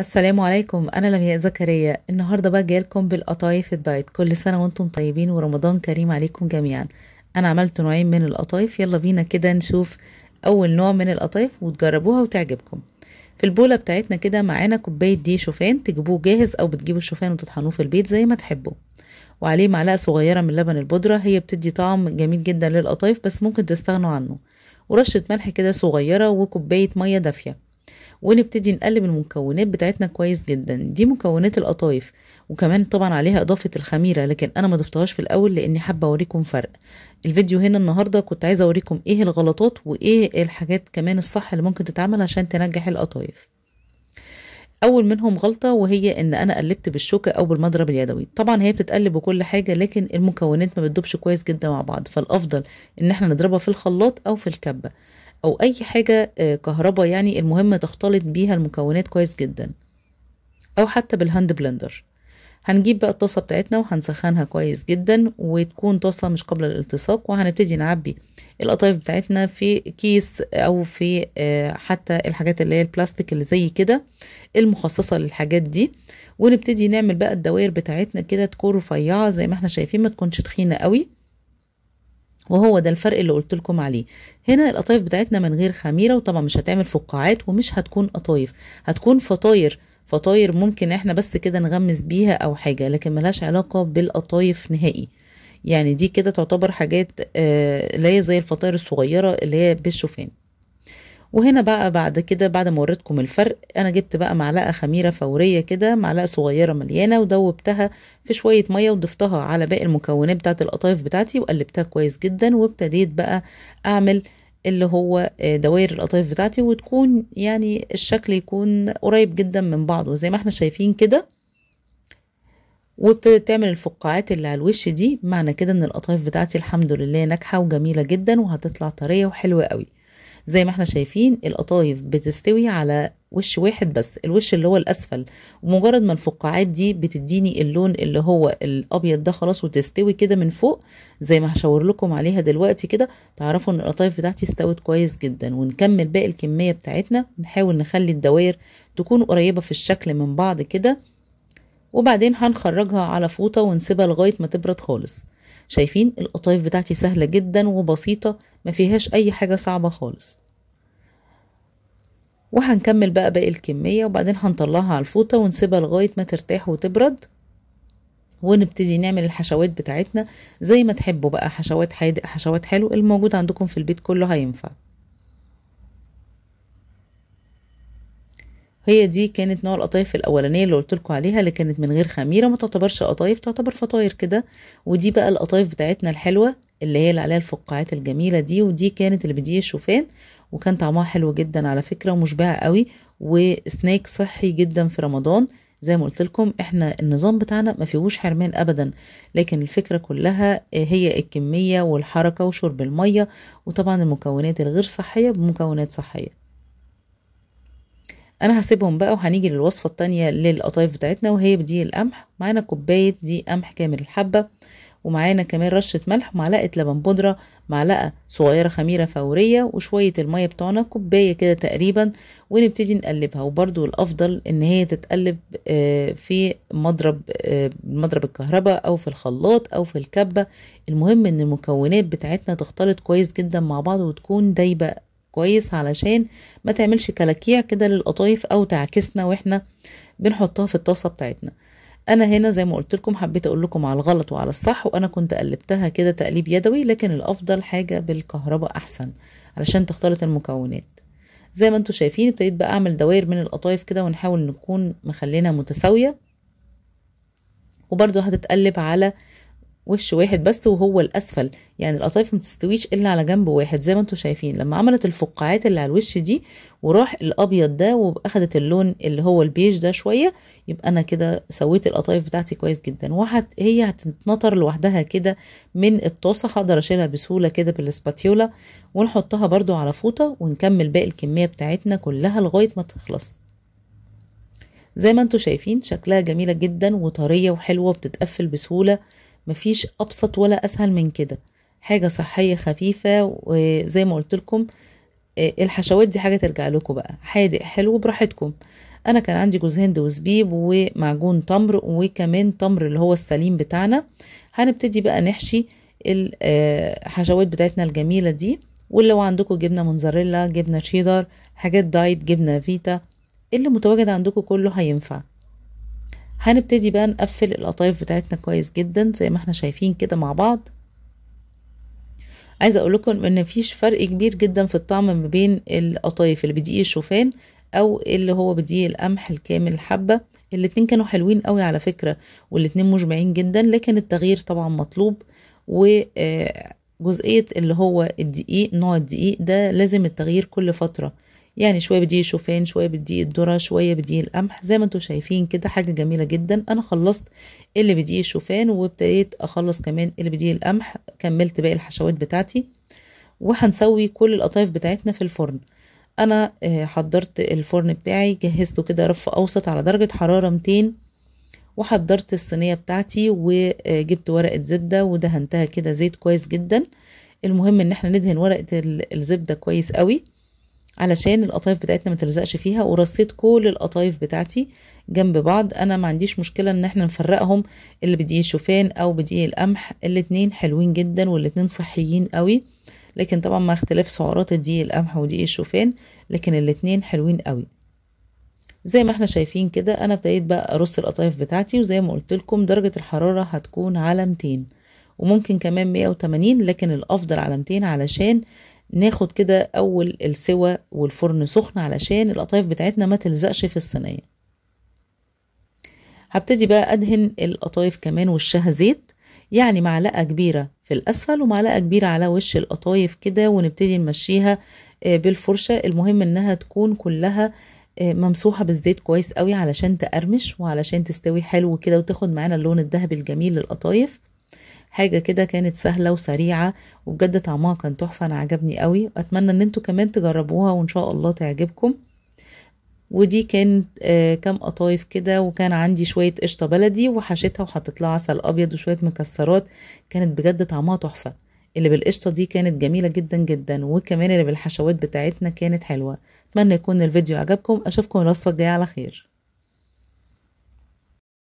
السلام عليكم انا لمياء زكريا النهارده بقى جايلكم بالقطايف الدايت كل سنه وانتم طيبين ورمضان كريم عليكم جميعا انا عملت نوعين من القطايف يلا بينا كده نشوف اول نوع من القطايف وتجربوها وتعجبكم في البوله بتاعتنا كده معانا كوبايه دي شوفان تجيبوه جاهز او بتجيبوا الشوفان وتطحنوه في البيت زي ما تحبوا وعليه معلقه صغيره من لبن البودره هي بتدي طعم جميل جدا للقطايف بس ممكن تستغنوا عنه ورشه ملح كده صغيره وكوبايه ميه دافيه ونبتدي نقلب المكونات بتاعتنا كويس جدا دي مكونات القطايف وكمان طبعا عليها اضافه الخميره لكن انا ما ضفتهاش في الاول لاني حابه اوريكم فرق الفيديو هنا النهارده كنت عايزه اوريكم ايه الغلطات وايه الحاجات كمان الصح اللي ممكن تتعمل عشان تنجح القطايف اول منهم غلطه وهي ان انا قلبت بالشوكه او بالمضرب اليدوي طبعا هي بتتقلب بكل حاجه لكن المكونات ما بتدوبش كويس جدا مع بعض فالافضل ان احنا نضربها في الخلاط او في الكبه او اي حاجه آه، كهرباء يعني المهم تختلط بيها المكونات كويس جدا او حتى بالهاند بلندر هنجيب بقى الطاسه بتاعتنا وهنسخنها كويس جدا وتكون طاسه مش قبل الالتصاق وهنبتدي نعبي القطايف بتاعتنا في كيس او في آه، حتى الحاجات اللي هي البلاستيك اللي زي كده المخصصه للحاجات دي ونبتدي نعمل بقى الدوائر بتاعتنا كده تكون رفيعه زي ما احنا شايفين ما تكونش تخينه قوي وهو ده الفرق اللي قلت لكم عليه هنا القطايف بتاعتنا من غير خميره وطبعا مش هتعمل فقاعات ومش هتكون قطايف هتكون فطاير فطاير ممكن احنا بس كده نغمس بيها او حاجه لكن ملهاش علاقه بالقطايف نهائي يعني دي كده تعتبر حاجات آه لا زي الفطاير الصغيره اللي هي بالشوفان وهنا بقى بعد كده بعد ما وريتكم الفرق انا جبت بقى معلقه خميره فوريه كده معلقه صغيره مليانه ودوبتها في شويه ميه وضفتها على باقي المكونات بتاعه القطايف بتاعتي وقلبتها كويس جدا وابتديت بقى اعمل اللي هو آه، دوائر القطايف بتاعتي وتكون يعني الشكل يكون قريب جدا من بعضه زي ما احنا شايفين كده وابتدت تعمل الفقاعات اللي على الوش دي معنى كده ان القطايف بتاعتي الحمد لله ناجحه وجميله جدا وهتطلع طريه وحلوه قوي زي ما احنا شايفين القطايف بتستوي على وش واحد بس الوش اللي هو الاسفل ومجرد ما الفقاعات دي بتديني اللون اللي هو الابيض ده خلاص وتستوي كده من فوق زي ما هشاور لكم عليها دلوقتي كده تعرفوا ان القطايف بتاعتي استوت كويس جدا ونكمل باقي الكميه بتاعتنا ونحاول نخلي الدوائر تكون قريبه في الشكل من بعض كده وبعدين هنخرجها على فوطه ونسيبها لغايه ما تبرد خالص شايفين القطايف بتاعتي سهله جدا وبسيطه ما فيهاش اي حاجة صعبة خالص وهنكمل بقى باقي الكمية وبعدين هنطلعها على الفوطة ونسيبها لغاية ما ترتاح وتبرد ونبتدي نعمل الحشوات بتاعتنا زي ما تحبوا بقى حشوات حادق حشوات حلو الموجود عندكم في البيت كله هينفع هي دي كانت نوع القطايف الاولانيه اللي قلت لكم عليها اللي كانت من غير خميره ما تعتبرش قطايف تعتبر فطاير كده ودي بقى القطايف بتاعتنا الحلوه اللي هي اللي عليها الفقاعات الجميلة دي ودي كانت اللي بديه الشوفان وكان طعمها حلو جدا على فكرة ومشبعة قوي وسناك صحي جدا في رمضان زي ما قلت لكم احنا النظام بتاعنا ما فيهوش حرمان ابدا لكن الفكره كلها هي الكميه والحركه وشرب الميه وطبعا المكونات الغير صحيه بمكونات صحيه انا هسيبهم بقى وهنيجي للوصفه التانية للقطايف بتاعتنا وهي بدي القمح معانا كوبايه دي قمح كامل الحبه ومعانا كمان رشة ملح ومعلقة لبن بودرة معلقة صغيرة خميرة فورية وشوية المية بتوعنا كوباية كده تقريبا ونبتدي نقلبها وبرده الأفضل إن هي تتقلب آه، في مضرب آه، مضرب الكهرباء أو في الخلاط أو في الكبة المهم إن المكونات بتاعتنا تختلط كويس جدا مع بعض وتكون دايبة كويس علشان ما تعملش كلاكيع كده للقطايف أو تعكسنا وإحنا بنحطها في الطاسة بتاعتنا انا هنا زي ما قلت لكم حبيت اقول لكم على الغلط وعلى الصح وانا كنت قلبتها كده تقليب يدوي لكن الافضل حاجه بالكهرباء احسن علشان تختلط المكونات زي ما انتم شايفين ابتديت بقى اعمل دوائر من القطايف كده ونحاول نكون مخلينا متساويه وبرده هتتقلب على وش واحد بس وهو الاسفل يعني القطايف ما تستويش الا على جنب واحد زي ما انتم شايفين لما عملت الفقاعات اللي على الوش دي وراح الابيض ده واخدت اللون اللي هو البيج ده شويه يبقى انا كده سويت القطايف بتاعتي كويس جدا وهت هي هتتنطر لوحدها كده من الطاسه هقدر اشيلها بسهوله كده بالاسباتيولا ونحطها برضو على فوطه ونكمل باقي الكميه بتاعتنا كلها لغايه ما تخلص زي ما انتم شايفين شكلها جميله جدا وطريه وحلوه بتتقفل بسهوله مفيش ابسط ولا اسهل من كده حاجه صحيه خفيفه وزي ما قلت لكم آه، الحشوات دي حاجه ترجع لكم بقى حادق حلو براحتكم انا كان عندي جوز هند وزبيب ومعجون تمر وكمان تمر اللي هو السليم بتاعنا هنبتدي بقى نحشي الحشوات آه، بتاعتنا الجميله دي ولو عندكم جبنه موزاريلا جبنه تشيدر حاجات دايت جبنه فيتا اللي متواجد عندكم كله هينفع هنبتدي بقى نقفل القطايف بتاعتنا كويس جدا زي ما احنا شايفين كده مع بعض عايزه اقول لكم ان مفيش فرق كبير جدا في الطعم ما بين القطايف اللي بدقيق الشوفان او اللي هو بدقيق القمح الكامل الحبه الاتنين كانوا حلوين قوي على فكره والاتنين مشبعين جدا لكن التغيير طبعا مطلوب وجزئيه آه، اللي هو الدقيق نوع الدقيق ده لازم التغيير كل فتره يعني شويه بدي شوفان شويه بدي الذره شويه بدي القمح زي ما انتم شايفين كده حاجه جميله جدا انا خلصت اللي بدي شوفان وابتديت اخلص كمان اللي بدي القمح كملت باقي الحشوات بتاعتي وهنسوي كل القطايف بتاعتنا في الفرن انا آه، حضرت الفرن بتاعي جهزته كده رف اوسط على درجه حراره 200 وحضرت الصينيه بتاعتي وجبت آه، ورقه زبده ودهنتها كده زيت كويس جدا المهم ان احنا ندهن ورقه الزبده كويس قوي علشان القطايف بتاعتنا ما تلزقش فيها ورصيت كل القطايف بتاعتي جنب بعض انا ما عنديش مشكله ان احنا نفرقهم اللي بدي شوفان او بدي القمح الاتنين حلوين جدا والاتنين صحيين قوي لكن طبعا مع اختلاف سعرات دي القمح ودي الشوفان لكن الاتنين حلوين قوي زي ما احنا شايفين كده انا ابتديت بقى ارص القطايف بتاعتي وزي ما قلت لكم درجه الحراره هتكون على 200 وممكن كمان 180 لكن الافضل على 200 علشان ناخد كده اول السوى والفرن سخن علشان القطايف بتاعتنا ما تلزقش في الصينيه هبتدي بقى ادهن القطايف كمان وشها زيت يعني معلقه كبيره في الاسفل ومعلقه كبيره على وش القطايف كده ونبتدي نمشيها آه، بالفرشه المهم انها تكون كلها آه، ممسوحه بالزيت كويس قوي علشان تقرمش وعلشان تستوي حلو كده وتاخد معانا اللون الذهبي الجميل للقطايف حاجة كده كانت سهلة وسريعة وبجد طعمها كان تحفة أنا عجبني قوي وأتمنى أن انتوا كمان تجربوها وإن شاء الله تعجبكم ودي كانت آه كام قطايف كده وكان عندي شوية قشطة بلدي وحشيتها وحطيت لها عسل أبيض وشوية مكسرات كانت بجد طعمها تحفة اللي بالقشطة دي كانت جميلة جدا جدا وكمان اللي بالحشوات بتاعتنا كانت حلوة أتمنى يكون الفيديو عجبكم أشوفكم الوصفة الجاية على خير